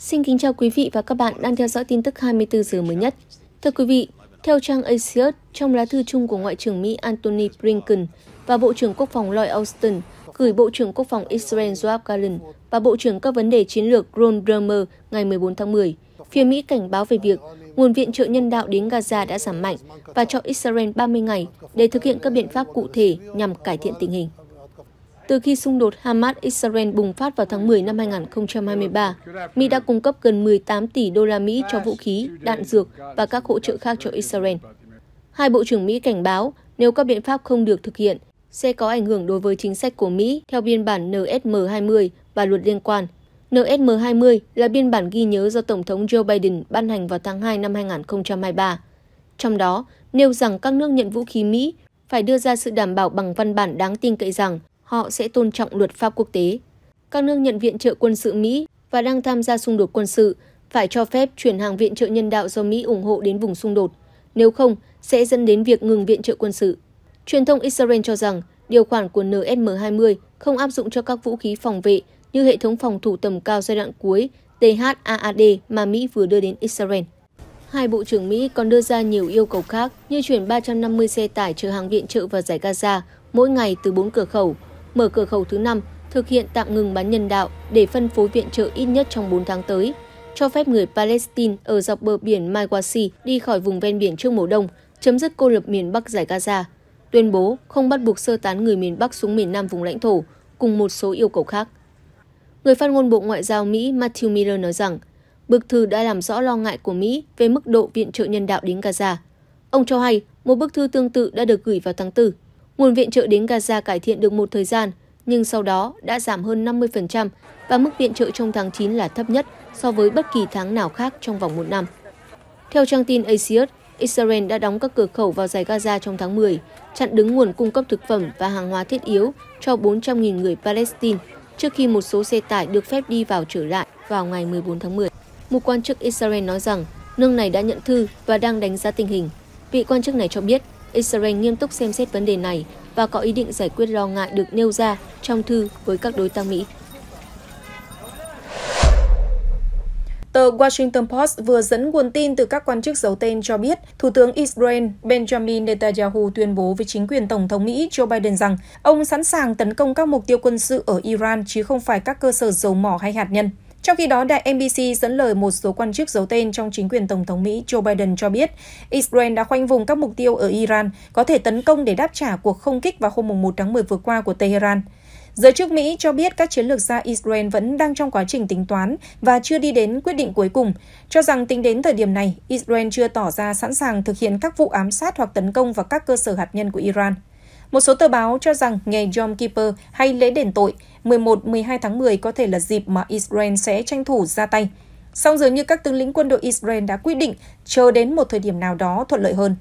Xin kính chào quý vị và các bạn đang theo dõi tin tức 24 giờ mới nhất. Thưa quý vị, theo trang Axios, trong lá thư chung của Ngoại trưởng Mỹ Antony Blinken và Bộ trưởng Quốc phòng Lloyd Austin gửi Bộ trưởng Quốc phòng Israel Joab Gallant và Bộ trưởng các vấn đề chiến lược Ron Dermer ngày 14 tháng 10, phía Mỹ cảnh báo về việc nguồn viện trợ nhân đạo đến Gaza đã giảm mạnh và cho Israel 30 ngày để thực hiện các biện pháp cụ thể nhằm cải thiện tình hình. Từ khi xung đột Hamas-Israel bùng phát vào tháng 10 năm 2023, Mỹ đã cung cấp gần 18 tỷ đô la Mỹ cho vũ khí, đạn dược và các hỗ trợ khác cho Israel. Hai bộ trưởng Mỹ cảnh báo nếu các biện pháp không được thực hiện, sẽ có ảnh hưởng đối với chính sách của Mỹ theo biên bản NSM-20 và luật liên quan. NSM-20 là biên bản ghi nhớ do Tổng thống Joe Biden ban hành vào tháng 2 năm 2023. Trong đó, nêu rằng các nước nhận vũ khí Mỹ phải đưa ra sự đảm bảo bằng văn bản đáng tin cậy rằng họ sẽ tôn trọng luật pháp quốc tế. Các nước nhận viện trợ quân sự Mỹ và đang tham gia xung đột quân sự phải cho phép chuyển hàng viện trợ nhân đạo do Mỹ ủng hộ đến vùng xung đột, nếu không sẽ dẫn đến việc ngừng viện trợ quân sự. Truyền thông Israel cho rằng điều khoản của NSM-20 không áp dụng cho các vũ khí phòng vệ như hệ thống phòng thủ tầm cao giai đoạn cuối THAAD mà Mỹ vừa đưa đến Israel. Hai bộ trưởng Mỹ còn đưa ra nhiều yêu cầu khác như chuyển 350 xe tải chở hàng viện trợ vào giải Gaza mỗi ngày từ 4 cửa khẩu, mở cửa khẩu thứ năm thực hiện tạm ngừng bán nhân đạo để phân phối viện trợ ít nhất trong 4 tháng tới, cho phép người Palestine ở dọc bờ biển Maiwasi đi khỏi vùng ven biển trước mùa đông, chấm dứt cô lập miền Bắc giải Gaza, tuyên bố không bắt buộc sơ tán người miền Bắc xuống miền Nam vùng lãnh thổ, cùng một số yêu cầu khác. Người phát ngôn Bộ Ngoại giao Mỹ Matthew Miller nói rằng, bức thư đã làm rõ lo ngại của Mỹ về mức độ viện trợ nhân đạo đến Gaza. Ông cho hay một bức thư tương tự đã được gửi vào tháng 4 Nguồn viện trợ đến Gaza cải thiện được một thời gian, nhưng sau đó đã giảm hơn 50% và mức viện trợ trong tháng 9 là thấp nhất so với bất kỳ tháng nào khác trong vòng một năm. Theo trang tin Asiat, Israel đã đóng các cửa khẩu vào giải Gaza trong tháng 10, chặn đứng nguồn cung cấp thực phẩm và hàng hóa thiết yếu cho 400.000 người Palestine trước khi một số xe tải được phép đi vào trở lại vào ngày 14 tháng 10. Một quan chức Israel nói rằng nước này đã nhận thư và đang đánh giá tình hình. Vị quan chức này cho biết Israel nghiêm túc xem xét vấn đề này và có ý định giải quyết lo ngại được nêu ra trong thư với các đối tác Mỹ. Tờ Washington Post vừa dẫn nguồn tin từ các quan chức giấu tên cho biết, Thủ tướng Israel Benjamin Netanyahu tuyên bố với chính quyền Tổng thống Mỹ Joe Biden rằng ông sẵn sàng tấn công các mục tiêu quân sự ở Iran chứ không phải các cơ sở dầu mỏ hay hạt nhân. Trong khi đó, đại NBC dẫn lời một số quan chức giấu tên trong chính quyền Tổng thống Mỹ Joe Biden cho biết Israel đã khoanh vùng các mục tiêu ở Iran có thể tấn công để đáp trả cuộc không kích vào hôm 1 tháng 10 vừa qua của Tehran. Giới chức Mỹ cho biết các chiến lược gia Israel vẫn đang trong quá trình tính toán và chưa đi đến quyết định cuối cùng, cho rằng tính đến thời điểm này, Israel chưa tỏ ra sẵn sàng thực hiện các vụ ám sát hoặc tấn công vào các cơ sở hạt nhân của Iran. Một số tờ báo cho rằng ngày Yom Kippur hay lễ đền tội 11-12 tháng 10 có thể là dịp mà Israel sẽ tranh thủ ra tay. Song dường như các tướng lĩnh quân đội Israel đã quyết định chờ đến một thời điểm nào đó thuận lợi hơn.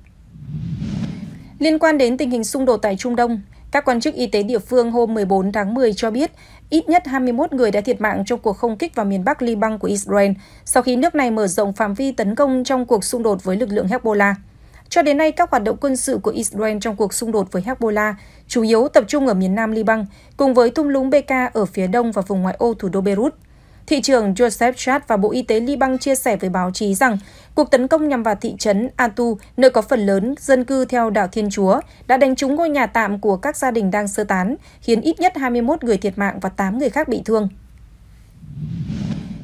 Liên quan đến tình hình xung đột tại Trung Đông, các quan chức y tế địa phương hôm 14 tháng 10 cho biết ít nhất 21 người đã thiệt mạng trong cuộc không kích vào miền Bắc Liban của Israel sau khi nước này mở rộng phạm vi tấn công trong cuộc xung đột với lực lượng Hezbollah. Cho đến nay, các hoạt động quân sự của Israel trong cuộc xung đột với Hezbollah chủ yếu tập trung ở miền nam Liban, cùng với thung lũng Bekaa ở phía đông và vùng ngoại ô thủ đô Beirut. Thị trưởng Joseph Chad và Bộ Y tế Liban chia sẻ với báo chí rằng cuộc tấn công nhằm vào thị trấn Atu, nơi có phần lớn dân cư theo đạo Thiên Chúa, đã đánh trúng ngôi nhà tạm của các gia đình đang sơ tán, khiến ít nhất 21 người thiệt mạng và 8 người khác bị thương.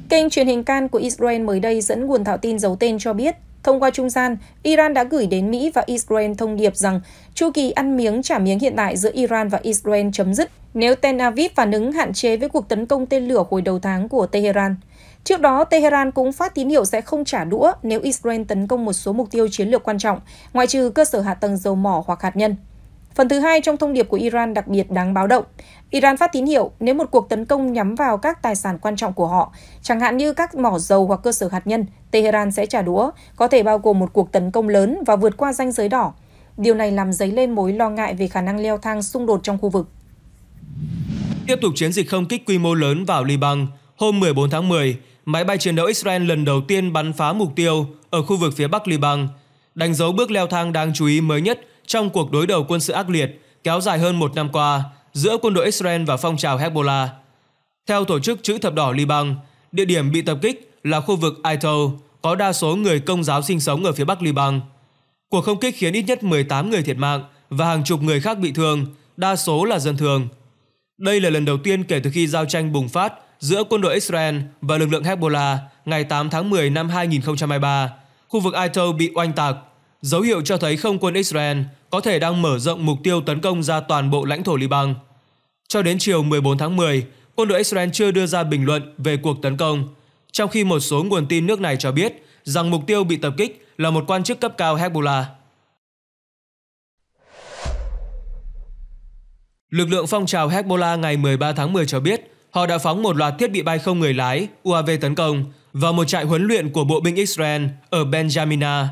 Kênh truyền hình Can của Israel mới đây dẫn nguồn thạo tin giấu tên cho biết Thông qua trung gian, Iran đã gửi đến Mỹ và Israel thông điệp rằng chu kỳ ăn miếng trả miếng hiện tại giữa Iran và Israel chấm dứt nếu Tel Aviv phản ứng hạn chế với cuộc tấn công tên lửa hồi đầu tháng của Tehran. Trước đó, Tehran cũng phát tín hiệu sẽ không trả đũa nếu Israel tấn công một số mục tiêu chiến lược quan trọng, ngoại trừ cơ sở hạ tầng dầu mỏ hoặc hạt nhân. Phần thứ hai trong thông điệp của Iran đặc biệt đáng báo động. Iran phát tín hiệu nếu một cuộc tấn công nhắm vào các tài sản quan trọng của họ, chẳng hạn như các mỏ dầu hoặc cơ sở hạt nhân, Tehran sẽ trả đũa, có thể bao gồm một cuộc tấn công lớn và vượt qua ranh giới đỏ. Điều này làm dấy lên mối lo ngại về khả năng leo thang xung đột trong khu vực. Tiếp tục chiến dịch không kích quy mô lớn vào Liban, hôm 14 tháng 10, máy bay chiến đấu Israel lần đầu tiên bắn phá mục tiêu ở khu vực phía Bắc Liban, đánh dấu bước leo thang đáng chú ý mới nhất trong cuộc đối đầu quân sự ác liệt kéo dài hơn một năm qua giữa quân đội Israel và phong trào Hezbollah. Theo tổ chức chữ thập đỏ Liban, địa điểm bị tập kích là khu vực Aito, có đa số người công giáo sinh sống ở phía bắc Liban. Cuộc không kích khiến ít nhất 18 người thiệt mạng và hàng chục người khác bị thương, đa số là dân thường. Đây là lần đầu tiên kể từ khi giao tranh bùng phát giữa quân đội Israel và lực lượng Hezbollah ngày 8 tháng 10 năm 2023, khu vực Aito bị oanh tạc dấu hiệu cho thấy không quân Israel có thể đang mở rộng mục tiêu tấn công ra toàn bộ lãnh thổ Liban. Cho đến chiều 14 tháng 10, quân đội Israel chưa đưa ra bình luận về cuộc tấn công, trong khi một số nguồn tin nước này cho biết rằng mục tiêu bị tập kích là một quan chức cấp cao Hezbollah. Lực lượng phong trào Hezbollah ngày 13 tháng 10 cho biết họ đã phóng một loạt thiết bị bay không người lái UAV tấn công vào một trại huấn luyện của bộ binh Israel ở Benjamina,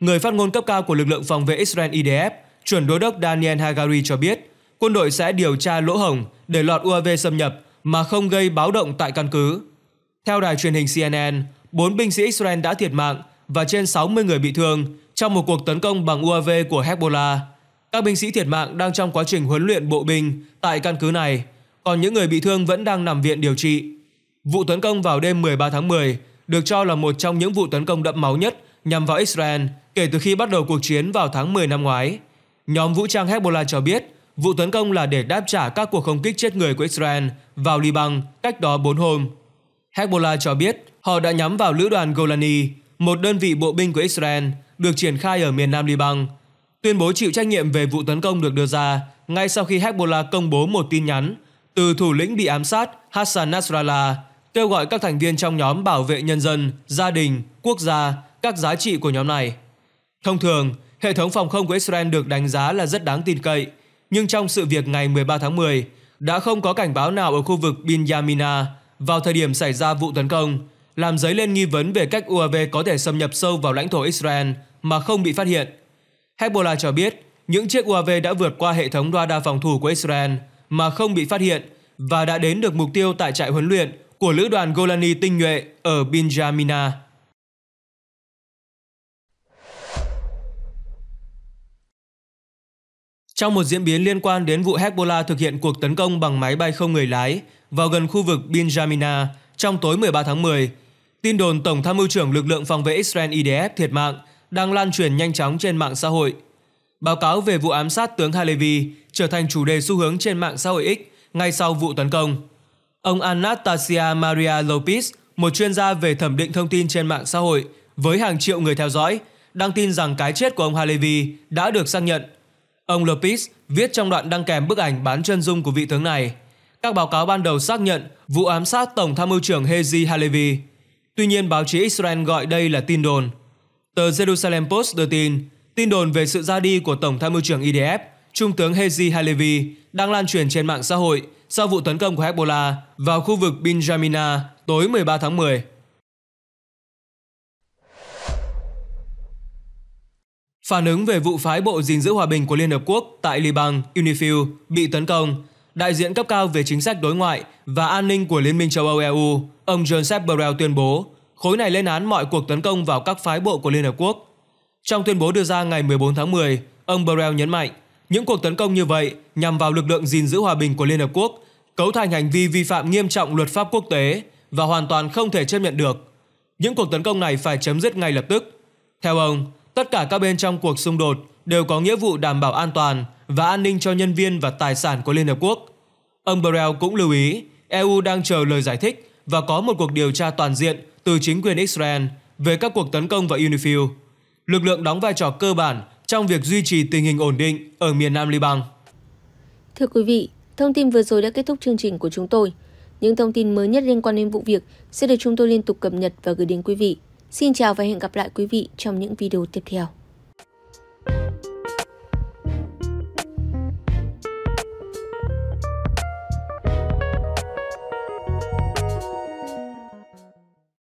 người phát ngôn cấp cao của lực lượng phòng vệ Israel IDF, chuẩn đô đốc Daniel Hagari cho biết, quân đội sẽ điều tra lỗ hổng để lọt UAV xâm nhập mà không gây báo động tại căn cứ. Theo đài truyền hình CNN, 4 binh sĩ Israel đã thiệt mạng và trên 60 người bị thương trong một cuộc tấn công bằng UAV của Hezbollah. Các binh sĩ thiệt mạng đang trong quá trình huấn luyện bộ binh tại căn cứ này, còn những người bị thương vẫn đang nằm viện điều trị. Vụ tấn công vào đêm 13 tháng 10 được cho là một trong những vụ tấn công đẫm máu nhất nhằm vào Israel kể từ khi bắt đầu cuộc chiến vào tháng 10 năm ngoái. Nhóm vũ trang Hezbollah cho biết vụ tấn công là để đáp trả các cuộc không kích chết người của Israel vào Liban cách đó 4 hôm. Hezbollah cho biết họ đã nhắm vào lữ đoàn Golani, một đơn vị bộ binh của Israel được triển khai ở miền nam Liban. Tuyên bố chịu trách nhiệm về vụ tấn công được đưa ra ngay sau khi Hezbollah công bố một tin nhắn từ thủ lĩnh bị ám sát Hassan Nasrallah kêu gọi các thành viên trong nhóm bảo vệ nhân dân, gia đình, quốc gia các giá trị của nhóm này. Thông thường, hệ thống phòng không của Israel được đánh giá là rất đáng tin cậy, nhưng trong sự việc ngày 13 tháng 10, đã không có cảnh báo nào ở khu vực Binyamina vào thời điểm xảy ra vụ tấn công, làm dấy lên nghi vấn về cách UAV có thể xâm nhập sâu vào lãnh thổ Israel mà không bị phát hiện. Hezbollah cho biết những chiếc UAV đã vượt qua hệ thống radar phòng thủ của Israel mà không bị phát hiện và đã đến được mục tiêu tại trại huấn luyện của lữ đoàn Golani tinh nhuệ ở Binjamina. Trong một diễn biến liên quan đến vụ Hezbollah thực hiện cuộc tấn công bằng máy bay không người lái vào gần khu vực Binjamina trong tối 13 tháng 10, tin đồn Tổng tham mưu trưởng lực lượng phòng vệ Israel IDF thiệt mạng đang lan truyền nhanh chóng trên mạng xã hội. Báo cáo về vụ ám sát tướng Halevi trở thành chủ đề xu hướng trên mạng xã hội X ngay sau vụ tấn công. Ông Anastasia Maria Lopez, một chuyên gia về thẩm định thông tin trên mạng xã hội với hàng triệu người theo dõi, đăng tin rằng cái chết của ông Halevi đã được xác nhận – Ông Lopez viết trong đoạn đăng kèm bức ảnh bán chân dung của vị tướng này. Các báo cáo ban đầu xác nhận vụ ám sát Tổng tham mưu trưởng Hezi Halevi. Tuy nhiên, báo chí Israel gọi đây là tin đồn. Tờ Jerusalem Post đưa tin, tin đồn về sự ra đi của Tổng tham mưu trưởng IDF, Trung tướng Hezi Halevi, đang lan truyền trên mạng xã hội sau vụ tấn công của Hezbollah vào khu vực Binjamina tối 13 tháng 10. Phản ứng về vụ phái Bộ gìn giữ hòa bình của Liên Hợp Quốc tại Liban, UNIFIL, bị tấn công, đại diện cấp cao về chính sách đối ngoại và an ninh của Liên minh châu Âu EU, ông Joseph Borrell tuyên bố khối này lên án mọi cuộc tấn công vào các phái bộ của Liên Hợp Quốc. Trong tuyên bố đưa ra ngày 14 tháng 10, ông Borrell nhấn mạnh những cuộc tấn công như vậy nhằm vào lực lượng gìn giữ hòa bình của Liên Hợp Quốc cấu thành hành vi vi phạm nghiêm trọng luật pháp quốc tế và hoàn toàn không thể chấp nhận được. Những cuộc tấn công này phải chấm dứt ngay lập tức. Theo ông, Tất cả các bên trong cuộc xung đột đều có nghĩa vụ đảm bảo an toàn và an ninh cho nhân viên và tài sản của Liên Hợp Quốc. Ông Borrell cũng lưu ý EU đang chờ lời giải thích và có một cuộc điều tra toàn diện từ chính quyền Israel về các cuộc tấn công vào UNIFIL. Lực lượng đóng vai trò cơ bản trong việc duy trì tình hình ổn định ở miền Nam Liban. Thưa quý vị, thông tin vừa rồi đã kết thúc chương trình của chúng tôi. Những thông tin mới nhất liên quan đến vụ việc sẽ được chúng tôi liên tục cập nhật và gửi đến quý vị. Xin chào và hẹn gặp lại quý vị trong những video tiếp theo.